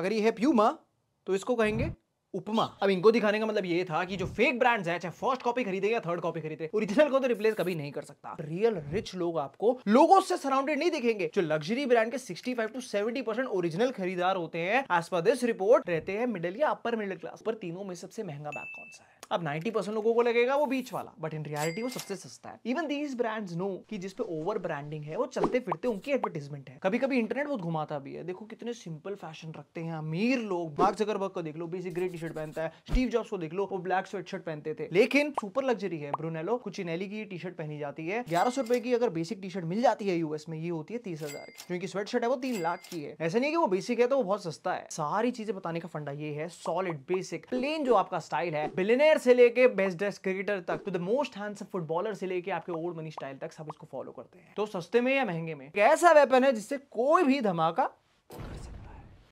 अगर ये है प्यूमा तो इसको कहेंगे उपमा अब इनको दिखाने का मतलब ये था कि जो फेक ब्रांड्स हैं चाहे फर्स्ट कॉपी खरीदे या थर्ड कॉपी खरीदे ओरिजिनल को तो रिप्लेस कभी नहीं कर सकता रियल रिच लोग आपको लोगों से सराउंडेड नहीं दिखेंगे जो लग्जरी ब्रांड के 65 टू 70 परसेंट ओरिजिनल खरीदार होते हैं एज पर दिस रिपोर्ट रहते हैं मिडिल या अपर मिडिल क्लास पर तीनों में सबसे महंगा बैग कौन सा है अब 90 परसेंट लोगों को लगेगा वो बीच वाला बट इन रियलिटी वो सबसे सस्ता है इवन दीज ब्रांड्स नो कि जिस पे ओवर ब्रांडिंग है वो चलते फिरते उनकी एडवर्टीजमेंट है कभी कभी इंटरनेट बहुत घुमाता भी है देखो कितने सिंपल फैशन रखते हैं अमीर लोग मार्क जगह को देख लो बेसिक ग्रेट शर्ट पहनता है स्टीव जॉब्स को देख लो वो ब्लैक स्वेट शर्ट पहनते थे लेकिन सुपर लग्जरी है ब्रुनेलो कुचिनेली की टी शर्ट पहनी जाती है ग्यारह सौ रुपए की अगर बेसिक टी शर्ट मिल जाती है यूएस में ये होती है तीस हजार क्योंकि स्वेट शर्ट है वो तीन लाख की है ऐसा नहीं कि वो बेसिक है तो वो बहुत सस्ता है सारी चीजें बताने का फंडा ये है सॉलिड बेसिक प्लेन जो आपका स्टाइल है बिलेनियर से लेके बेस्ट ड्रेस क्रिकेटर तक to the most handsome footballer से लेके आपके ओल्ड मनी स्टाइल तक सब इसको फॉलो करते हैं तो सस्ते में या महंगे में एक ऐसा वेपन है जिससे कोई भी धमाका